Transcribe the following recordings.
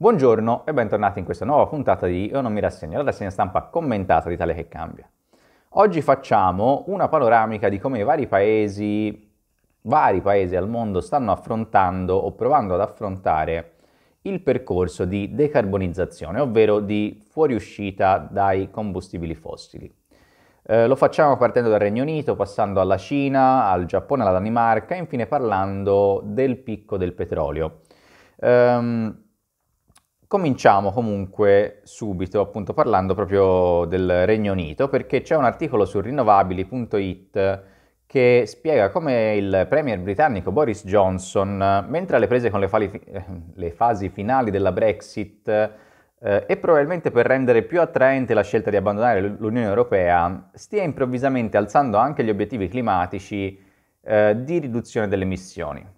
Buongiorno e bentornati in questa nuova puntata di Io non mi rassegno, la rassegna stampa commentata di Tale che cambia. Oggi facciamo una panoramica di come i vari paesi, vari paesi al mondo stanno affrontando o provando ad affrontare il percorso di decarbonizzazione, ovvero di fuoriuscita dai combustibili fossili. Eh, lo facciamo partendo dal Regno Unito, passando alla Cina, al Giappone, alla Danimarca e infine parlando del picco del petrolio. Um, Cominciamo comunque subito appunto parlando proprio del Regno Unito perché c'è un articolo su rinnovabili.it che spiega come il premier britannico Boris Johnson, mentre alle prese con le, fali- eh, le fasi finali della Brexit eh, e probabilmente per rendere più attraente la scelta di abbandonare l'Unione Europea, stia improvvisamente alzando anche gli obiettivi climatici eh, di riduzione delle emissioni.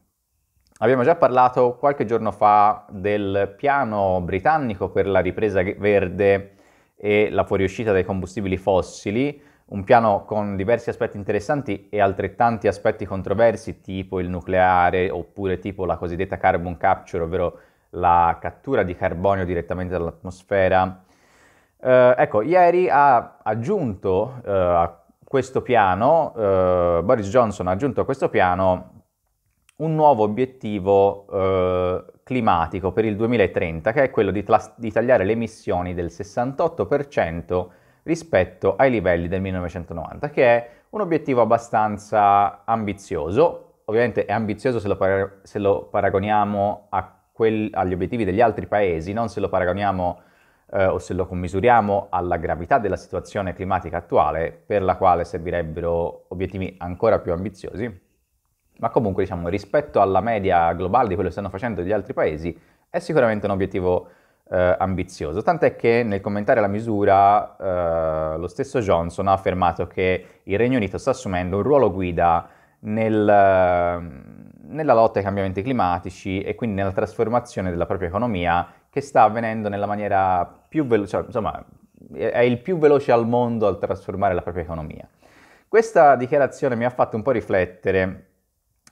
Abbiamo già parlato qualche giorno fa del piano britannico per la ripresa verde e la fuoriuscita dai combustibili fossili, un piano con diversi aspetti interessanti e altrettanti aspetti controversi, tipo il nucleare oppure tipo la cosiddetta carbon capture, ovvero la cattura di carbonio direttamente dall'atmosfera. Eh, ecco, ieri ha aggiunto eh, a questo piano, eh, Boris Johnson ha aggiunto a questo piano un nuovo obiettivo eh, climatico per il 2030, che è quello di, di tagliare le emissioni del 68% rispetto ai livelli del 1990, che è un obiettivo abbastanza ambizioso, ovviamente è ambizioso se lo, para se lo paragoniamo agli obiettivi degli altri paesi, non se lo paragoniamo eh, o se lo commisuriamo alla gravità della situazione climatica attuale, per la quale servirebbero obiettivi ancora più ambiziosi ma comunque diciamo rispetto alla media globale di quello che stanno facendo gli altri paesi è sicuramente un obiettivo eh, ambizioso, tant'è che nel commentare la misura eh, lo stesso Johnson ha affermato che il Regno Unito sta assumendo un ruolo guida nel, ehm, nella lotta ai cambiamenti climatici e quindi nella trasformazione della propria economia che sta avvenendo nella maniera più veloce, cioè, insomma è il più veloce al mondo al trasformare la propria economia. Questa dichiarazione mi ha fatto un po' riflettere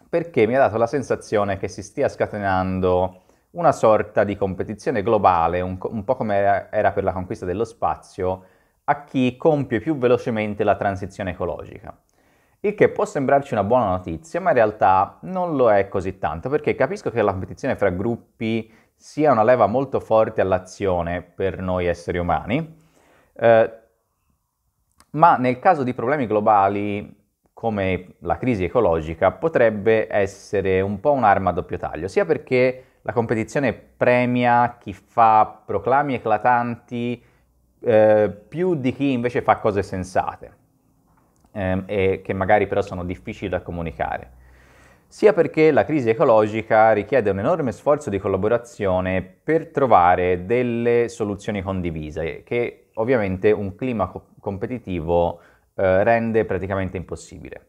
perché mi ha dato la sensazione che si stia scatenando una sorta di competizione globale, un, un po' come era per la conquista dello spazio, a chi compie più velocemente la transizione ecologica. Il che può sembrarci una buona notizia, ma in realtà non lo è così tanto, perché capisco che la competizione fra gruppi sia una leva molto forte all'azione per noi esseri umani, eh, ma nel caso di problemi globali come la crisi ecologica potrebbe essere un po' un'arma a doppio taglio, sia perché la competizione premia chi fa proclami eclatanti eh, più di chi invece fa cose sensate ehm, e che magari però sono difficili da comunicare, sia perché la crisi ecologica richiede un enorme sforzo di collaborazione per trovare delle soluzioni condivise che ovviamente un clima co- competitivo eh, rende praticamente impossibile.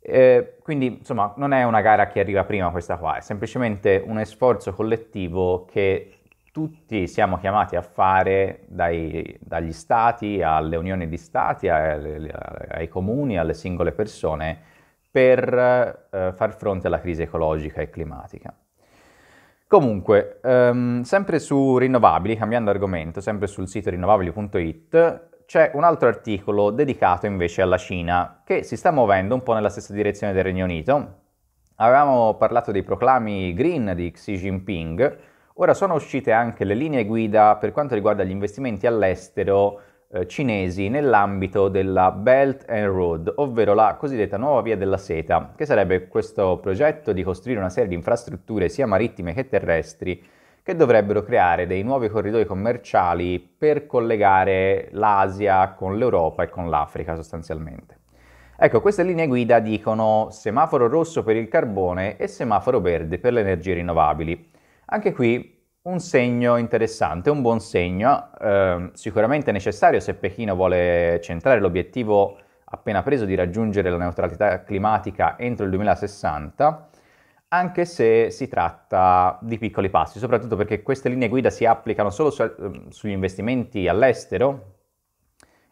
Eh, quindi insomma non è una gara chi arriva prima questa qua, è semplicemente uno sforzo collettivo che tutti siamo chiamati a fare dai, dagli stati alle unioni di stati, ai, ai comuni, alle singole persone per eh, far fronte alla crisi ecologica e climatica. Comunque, ehm, sempre su rinnovabili, cambiando argomento, sempre sul sito rinnovabili.it, c'è un altro articolo dedicato invece alla Cina, che si sta muovendo un po' nella stessa direzione del Regno Unito. Avevamo parlato dei proclami green di Xi Jinping, ora sono uscite anche le linee guida per quanto riguarda gli investimenti all'estero eh, cinesi nell'ambito della Belt and Road, ovvero la cosiddetta nuova via della seta, che sarebbe questo progetto di costruire una serie di infrastrutture sia marittime che terrestri che dovrebbero creare dei nuovi corridoi commerciali per collegare l'Asia con l'Europa e con l'Africa sostanzialmente. Ecco, queste linee guida dicono semaforo rosso per il carbone e semaforo verde per le energie rinnovabili. Anche qui un segno interessante, un buon segno, eh, sicuramente necessario se Pechino vuole centrare l'obiettivo appena preso di raggiungere la neutralità climatica entro il 2060, anche se si tratta di piccoli passi, soprattutto perché queste linee guida si applicano solo su, ehm, sugli investimenti all'estero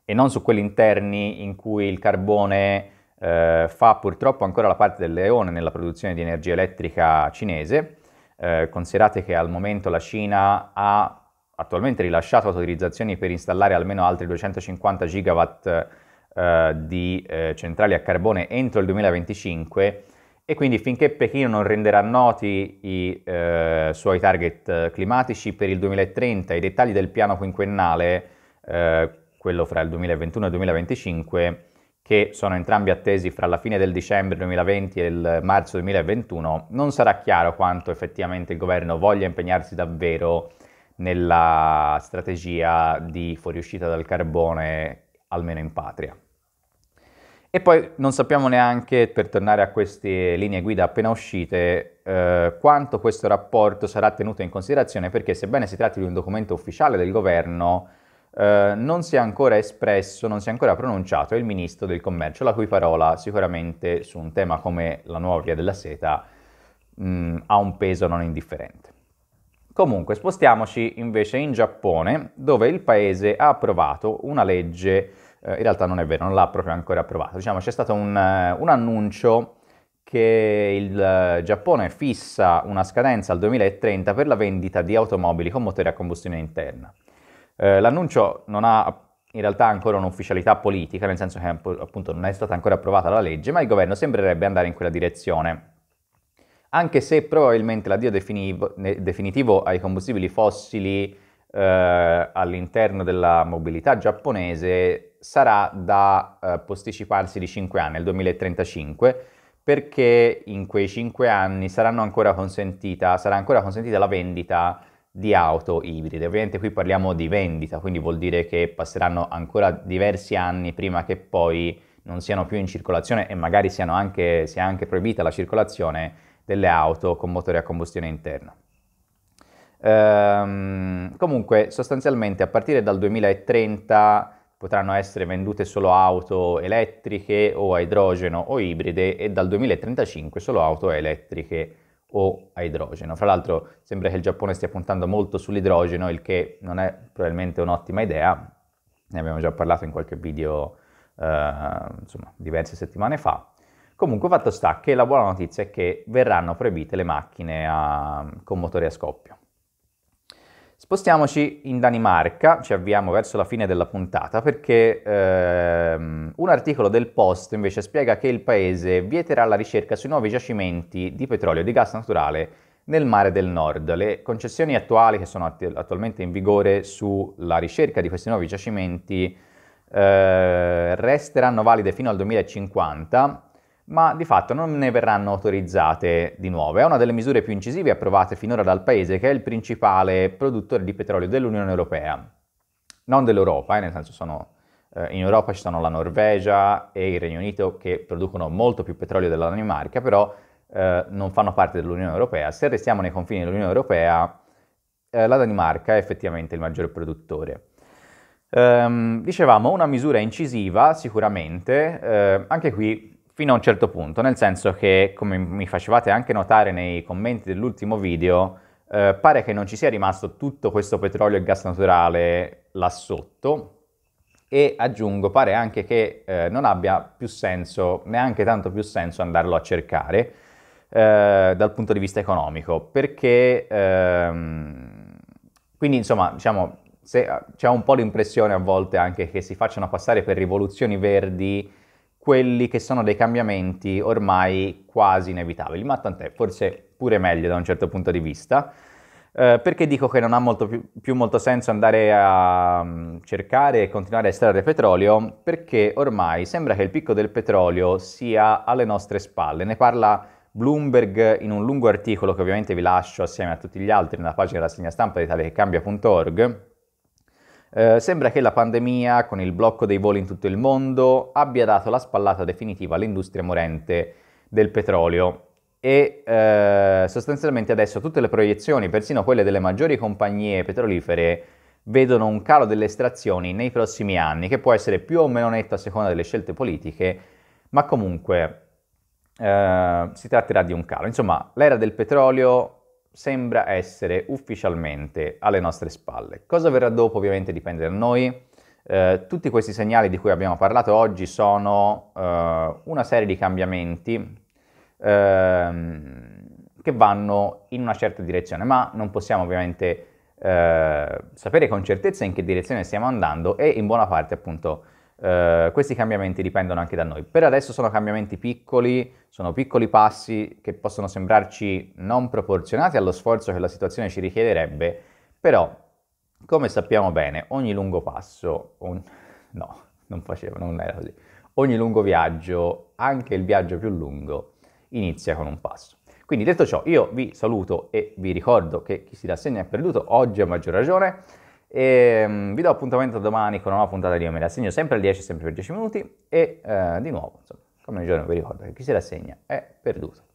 e non su quelli interni in cui il carbone eh, fa purtroppo ancora la parte del leone nella produzione di energia elettrica cinese. Eh, considerate che al momento la Cina ha attualmente rilasciato autorizzazioni per installare almeno altri 250 gigawatt eh, di eh, centrali a carbone entro il 2025 e quindi finché Pechino non renderà noti i eh, suoi target eh, climatici per il 2030 e i dettagli del piano quinquennale, eh, quello fra il 2021 e il 2025, che sono entrambi attesi fra la fine del dicembre 2020 e il marzo 2021, non sarà chiaro quanto effettivamente il governo voglia impegnarsi davvero nella strategia di fuoriuscita dal carbone, almeno in patria. E poi non sappiamo neanche, per tornare a queste linee guida appena uscite, eh, quanto questo rapporto sarà tenuto in considerazione, perché sebbene si tratti di un documento ufficiale del governo, eh, non si è ancora espresso, non si è ancora pronunciato il ministro del commercio, la cui parola sicuramente su un tema come la nuova via della seta mh, mm, ha un peso non indifferente. Comunque spostiamoci invece in Giappone, dove il paese ha approvato una legge eh, in realtà non è vero, non l'ha proprio ancora approvato. Diciamo c'è stato un, eh, un annuncio che il eh, Giappone fissa una scadenza al 2030 per la vendita di automobili con motore a combustione interna. Eh, l'annuncio non ha in realtà ancora un'ufficialità politica, nel senso che appunto non è stata ancora approvata la legge, ma il governo sembrerebbe andare in quella direzione. Anche se probabilmente l'addio definivo, definitivo ai combustibili fossili eh, all'interno della mobilità giapponese sarà da eh, posticiparsi di 5 anni, nel 2035, perché in quei 5 anni ancora sarà ancora consentita la vendita di auto ibride. Ovviamente qui parliamo di vendita, quindi vuol dire che passeranno ancora diversi anni prima che poi non siano più in circolazione e magari anche, sia anche proibita la circolazione delle auto con motore a combustione interna. Ehm, comunque, sostanzialmente a partire dal 2030 potranno essere vendute solo auto elettriche o a idrogeno o ibride e dal 2035 solo auto elettriche o a idrogeno. Fra l'altro sembra che il Giappone stia puntando molto sull'idrogeno, il che non è probabilmente un'ottima idea, ne abbiamo già parlato in qualche video eh, insomma, diverse settimane fa. Comunque fatto sta che la buona notizia è che verranno proibite le macchine a, eh, con motore a scoppio. Spostiamoci in Danimarca, ci avviamo verso la fine della puntata perché ehm, un articolo del Post invece spiega che il paese vieterà la ricerca sui nuovi giacimenti di petrolio e di gas naturale nel mare del nord. Le concessioni attuali che sono att- attualmente in vigore sulla ricerca di questi nuovi giacimenti eh, resteranno valide fino al 2050 ma di fatto non ne verranno autorizzate di nuove. È una delle misure più incisive approvate finora dal Paese, che è il principale produttore di petrolio dell'Unione Europea, non dell'Europa, eh, nel senso sono, eh, in Europa ci sono la Norvegia e il Regno Unito che producono molto più petrolio della Danimarca, però eh, non fanno parte dell'Unione Europea. Se restiamo nei confini dell'Unione Europea, eh, la Danimarca è effettivamente il maggiore produttore. Ehm, dicevamo, una misura incisiva sicuramente, eh, anche qui fino a un certo punto, nel senso che, come mi facevate anche notare nei commenti dell'ultimo video, eh, pare che non ci sia rimasto tutto questo petrolio e gas naturale là sotto e aggiungo, pare anche che eh, non abbia più senso, neanche tanto più senso andarlo a cercare eh, dal punto di vista economico, perché ehm, quindi insomma, diciamo, se, c'è un po' l'impressione a volte anche che si facciano passare per rivoluzioni verdi quelli che sono dei cambiamenti ormai quasi inevitabili, ma tant'è, forse pure meglio da un certo punto di vista. Eh, perché dico che non ha molto più, più, molto senso andare a mm, cercare e continuare a estrarre petrolio? Perché ormai sembra che il picco del petrolio sia alle nostre spalle. Ne parla Bloomberg in un lungo articolo che ovviamente vi lascio assieme a tutti gli altri nella pagina della segna stampa di talecheccambia.org eh, sembra che la pandemia, con il blocco dei voli in tutto il mondo, abbia dato la spallata definitiva all'industria morente del petrolio e eh, sostanzialmente adesso tutte le proiezioni, persino quelle delle maggiori compagnie petrolifere, vedono un calo delle estrazioni nei prossimi anni, che può essere più o meno netto a seconda delle scelte politiche, ma comunque eh, si tratterà di un calo. Insomma, l'era del petrolio sembra essere ufficialmente alle nostre spalle. Cosa verrà dopo ovviamente dipende da noi. Eh, tutti questi segnali di cui abbiamo parlato oggi sono eh, una serie di cambiamenti ehm, che vanno in una certa direzione, ma non possiamo ovviamente eh, sapere con certezza in che direzione stiamo andando e in buona parte appunto eh, questi cambiamenti dipendono anche da noi. Per adesso sono cambiamenti piccoli, sono piccoli passi che possono sembrarci non proporzionati allo sforzo che la situazione ci richiederebbe, però come sappiamo bene, ogni lungo passo, un... no, non facevo, non era così, ogni lungo viaggio, anche il viaggio più lungo, inizia con un passo. Quindi detto ciò, io vi saluto e vi ricordo che chi si rassegna è perduto, oggi a maggior ragione, e, um, vi do appuntamento domani con una nuova puntata di Io me la segno sempre alle 10, sempre per 10 minuti e uh, di nuovo, insomma, come ogni giorno vi ricordo che chi si rassegna è perduto.